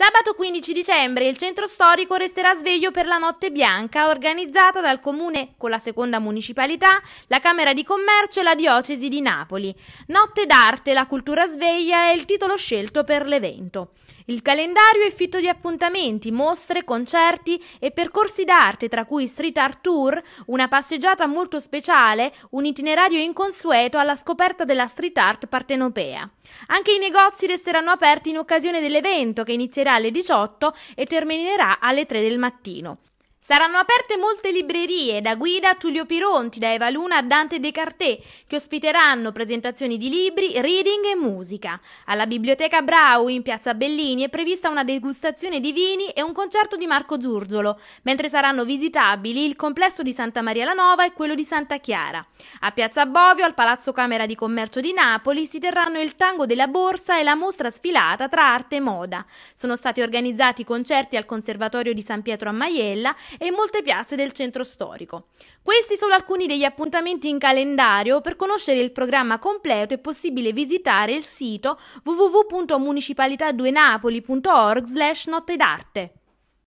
Sabato 15 dicembre il centro storico resterà sveglio per la notte bianca organizzata dal comune con la seconda municipalità, la Camera di Commercio e la Diocesi di Napoli. Notte d'arte, la cultura sveglia è il titolo scelto per l'evento. Il calendario è fitto di appuntamenti, mostre, concerti e percorsi d'arte, tra cui street art tour, una passeggiata molto speciale, un itinerario inconsueto alla scoperta della street art partenopea. Anche i negozi resteranno aperti in occasione dell'evento che inizierà inizierà alle 18 e terminerà alle 3 del mattino. Saranno aperte molte librerie, da Guida a Tullio Pironti, da Eva Luna a Dante Descartes, che ospiteranno presentazioni di libri, reading e musica. Alla Biblioteca Brau in Piazza Bellini è prevista una degustazione di vini e un concerto di Marco Zurzolo, mentre saranno visitabili il complesso di Santa Maria la Nova e quello di Santa Chiara. A Piazza Bovio, al Palazzo Camera di Commercio di Napoli, si terranno il Tango della Borsa e la mostra sfilata tra arte e moda. Sono stati organizzati concerti al Conservatorio di San Pietro a Maiella e in molte piazze del centro storico. Questi sono alcuni degli appuntamenti in calendario. Per conoscere il programma completo è possibile visitare il sito www.municipalitaduenapoli.org slash notte d'arte.